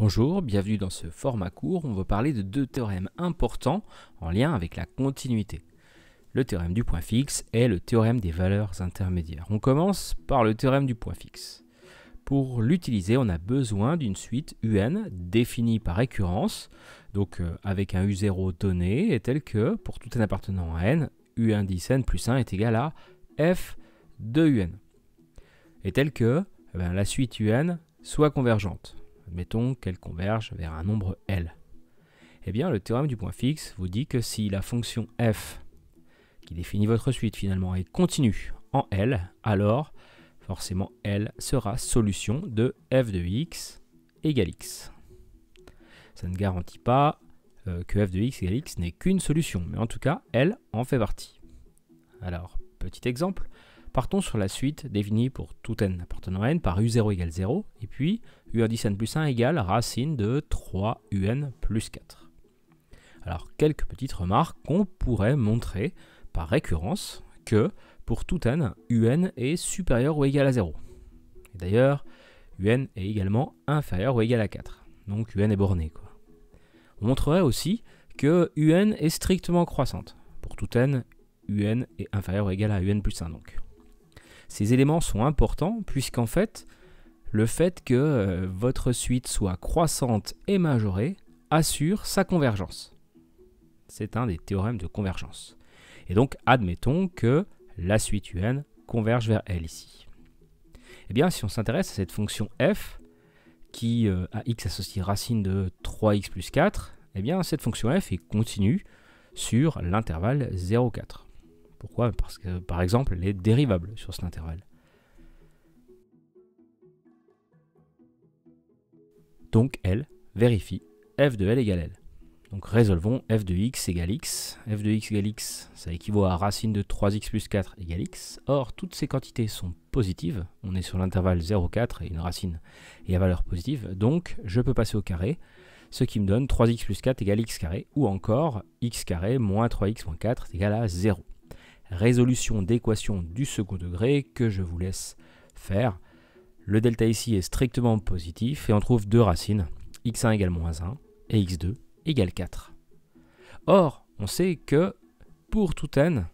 Bonjour, bienvenue dans ce format court. On va parler de deux théorèmes importants en lien avec la continuité. Le théorème du point fixe et le théorème des valeurs intermédiaires. On commence par le théorème du point fixe. Pour l'utiliser, on a besoin d'une suite UN définie par récurrence, donc euh, avec un U0 donné, et tel que, pour tout n appartenant à n, u n plus 1 est égal à f de UN. Et tel que eh ben, la suite UN soit convergente admettons qu'elle converge vers un nombre L, eh bien le théorème du point fixe vous dit que si la fonction f, qui définit votre suite finalement, est continue en L, alors forcément L sera solution de f de x égale x. Ça ne garantit pas euh, que f de x égale x n'est qu'une solution, mais en tout cas, L en fait partie. Alors, petit exemple, partons sur la suite définie pour tout n appartenant à n par u0 égale 0, et puis U 10n plus 1 égale racine de 3un plus 4. Alors, quelques petites remarques qu'on pourrait montrer par récurrence que pour tout n, un est supérieur ou égal à 0. D'ailleurs, un est également inférieur ou égal à 4. Donc un est borné. On montrerait aussi que un est strictement croissante. Pour tout n, un est inférieur ou égal à un plus 1 donc. Ces éléments sont importants puisqu'en fait, le fait que euh, votre suite soit croissante et majorée assure sa convergence. C'est un des théorèmes de convergence. Et donc, admettons que la suite UN converge vers L ici. Eh bien, si on s'intéresse à cette fonction f, qui a euh, x associe racine de 3x plus 4, eh bien, cette fonction f est continue sur l'intervalle 0,4. Pourquoi Parce que, par exemple, elle est dérivable sur cet intervalle. Donc L vérifie f de L égale L. Donc résolvons f de x égale x. f de x égale x, ça équivaut à racine de 3x plus 4 égale x. Or, toutes ces quantités sont positives. On est sur l'intervalle 0, 4 et une racine est à valeur positive. Donc, je peux passer au carré, ce qui me donne 3x plus 4 égale x carré. Ou encore, x carré moins 3x moins 4 égale à 0. Résolution d'équation du second degré que je vous laisse faire. Le delta ici est strictement positif et on trouve deux racines, x1 égale moins 1 et x2 égale 4. Or, on sait que pour tout n,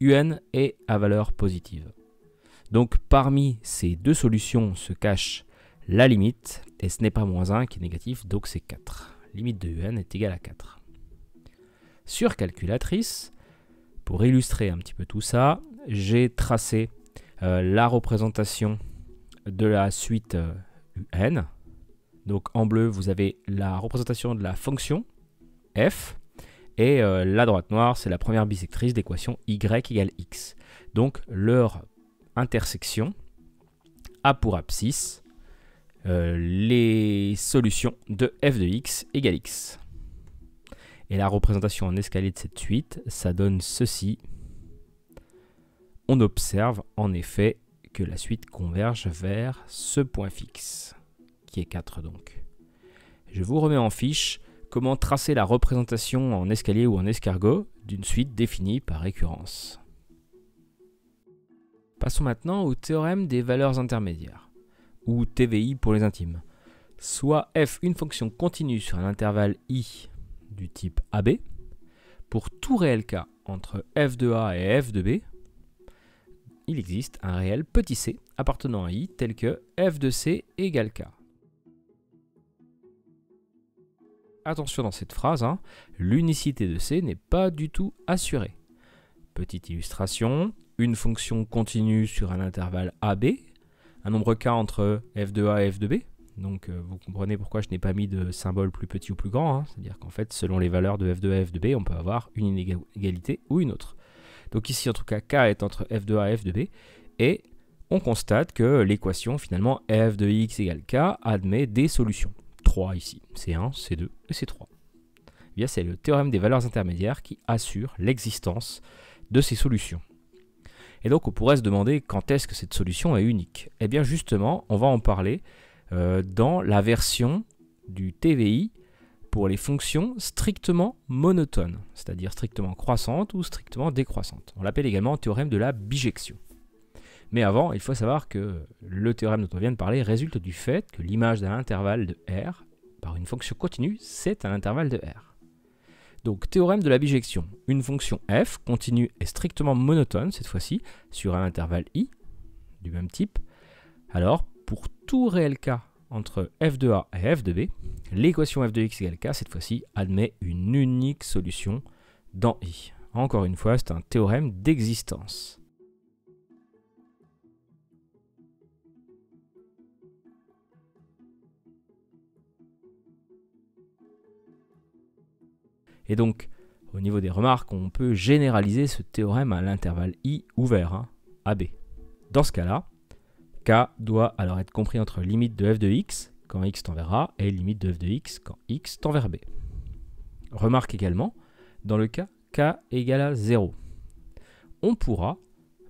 un est à valeur positive. Donc parmi ces deux solutions se cache la limite, et ce n'est pas moins 1 qui est négatif, donc c'est 4. Limite de un est égale à 4. Sur calculatrice, pour illustrer un petit peu tout ça, j'ai tracé euh, la représentation de la suite UN. Euh, Donc en bleu, vous avez la représentation de la fonction f. Et euh, la droite noire, c'est la première bisectrice d'équation y égale x. Donc leur intersection a pour abscisse euh, les solutions de f de x égale x. Et la représentation en escalier de cette suite, ça donne ceci. On observe en effet que la suite converge vers ce point fixe, qui est 4 donc. Je vous remets en fiche comment tracer la représentation en escalier ou en escargot d'une suite définie par récurrence. Passons maintenant au théorème des valeurs intermédiaires, ou TVI pour les intimes. Soit f une fonction continue sur un intervalle i du type AB, pour tout réel k entre f de a et f de b, il existe un réel petit c appartenant à i tel que f de c égale k. Attention dans cette phrase, hein. l'unicité de c n'est pas du tout assurée. Petite illustration, une fonction continue sur un intervalle AB, un nombre k entre f de a et f de b, donc euh, vous comprenez pourquoi je n'ai pas mis de symbole plus petit ou plus grand. Hein. C'est-à-dire qu'en fait, selon les valeurs de f de a f de b, on peut avoir une inégalité ou une autre. Donc ici, en tout cas, K est entre f de a et f de b Et on constate que l'équation, finalement, F de X égale K admet des solutions. 3 ici, C1, C2 et C3. Eh c'est le théorème des valeurs intermédiaires qui assure l'existence de ces solutions. Et donc, on pourrait se demander quand est-ce que cette solution est unique Et eh bien, justement, on va en parler euh, dans la version du TVI pour les fonctions strictement monotones, c'est-à-dire strictement croissantes ou strictement décroissantes. On l'appelle également théorème de la bijection. Mais avant, il faut savoir que le théorème dont on vient de parler résulte du fait que l'image d'un intervalle de R par une fonction continue, c'est un intervalle de R. Donc théorème de la bijection. Une fonction f continue est strictement monotone, cette fois-ci, sur un intervalle i, du même type. Alors, pour tout réel cas, entre f de a et f de b, l'équation f de x égale k, cette fois-ci, admet une unique solution dans i. Encore une fois, c'est un théorème d'existence. Et donc, au niveau des remarques, on peut généraliser ce théorème à l'intervalle i ouvert, à hein, b. Dans ce cas-là, K doit alors être compris entre limite de f de x quand x tend vers a et limite de f de x quand x tend vers b. Remarque également, dans le cas k égale à 0, on pourra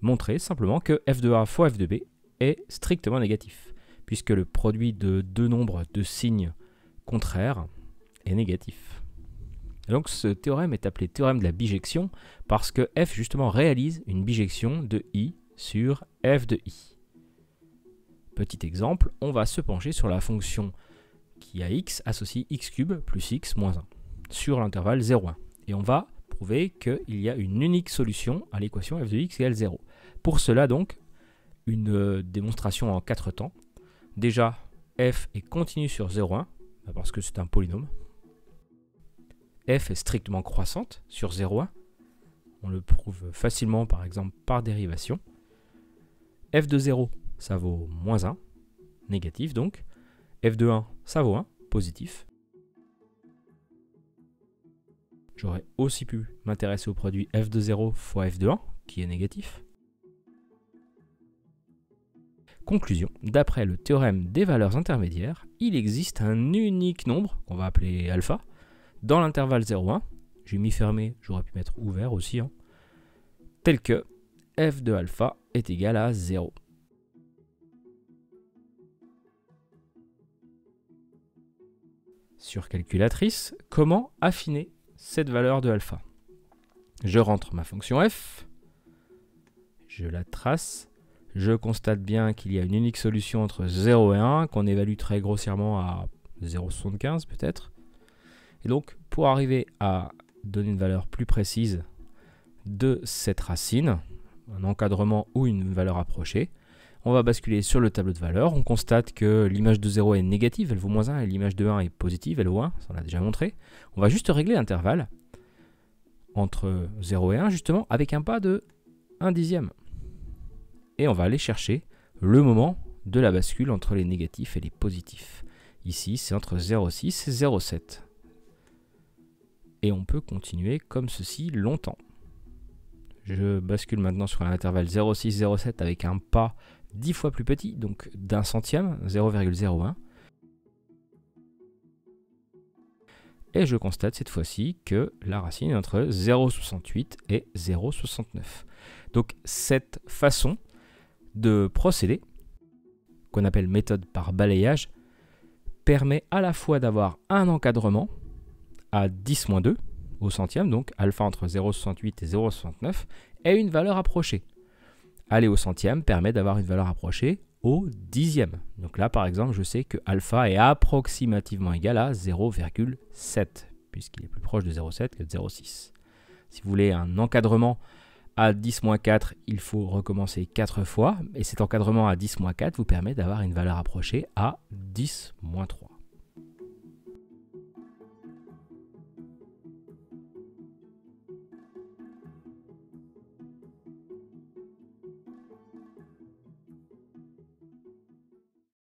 montrer simplement que f de a fois f de b est strictement négatif, puisque le produit de deux nombres de signes contraires est négatif. donc ce théorème est appelé théorème de la bijection parce que f justement réalise une bijection de i sur f de i. Petit exemple, on va se pencher sur la fonction qui a x associe x cube plus x moins 1 sur l'intervalle 0,1. Et on va prouver qu'il y a une unique solution à l'équation f de x égale 0. Pour cela donc, une euh, démonstration en 4 temps. Déjà, f est continue sur 0,1, bah, parce que c'est un polynôme. f est strictement croissante sur 0,1. On le prouve facilement par exemple par dérivation. f de 0 ça vaut moins 1, négatif donc. f de 1, ça vaut 1, positif. J'aurais aussi pu m'intéresser au produit f de 0 fois f de 1, qui est négatif. Conclusion, d'après le théorème des valeurs intermédiaires, il existe un unique nombre, qu'on va appeler alpha, dans l'intervalle 0,1, j'ai mis fermé, j'aurais pu mettre ouvert aussi, hein. tel que f de alpha est égal à 0. sur calculatrice comment affiner cette valeur de alpha. Je rentre ma fonction f, je la trace, je constate bien qu'il y a une unique solution entre 0 et 1, qu'on évalue très grossièrement à 0,75 peut-être. Et donc, pour arriver à donner une valeur plus précise de cette racine, un encadrement ou une valeur approchée, on va basculer sur le tableau de valeur, On constate que l'image de 0 est négative, elle vaut moins 1, et l'image de 1 est positive, elle vaut 1, ça on l'a déjà montré. On va juste régler l'intervalle entre 0 et 1, justement, avec un pas de 1 dixième. Et on va aller chercher le moment de la bascule entre les négatifs et les positifs. Ici, c'est entre 0,6 et 0,7. Et on peut continuer comme ceci longtemps. Je bascule maintenant sur l'intervalle intervalle 0,6-0,7 avec un pas 10 fois plus petit, donc d'un centième, 0,01. Et je constate cette fois-ci que la racine est entre 0,68 et 0,69. Donc cette façon de procéder, qu'on appelle méthode par balayage, permet à la fois d'avoir un encadrement à 10-2 au centième, donc alpha entre 0,68 et 0,69, et une valeur approchée, aller au centième permet d'avoir une valeur approchée au dixième. Donc là, par exemple, je sais que alpha est approximativement égal à 0,7, puisqu'il est plus proche de 0,7 que de 0,6. Si vous voulez un encadrement à 10-4, il faut recommencer 4 fois, et cet encadrement à 10-4 vous permet d'avoir une valeur approchée à 10-3.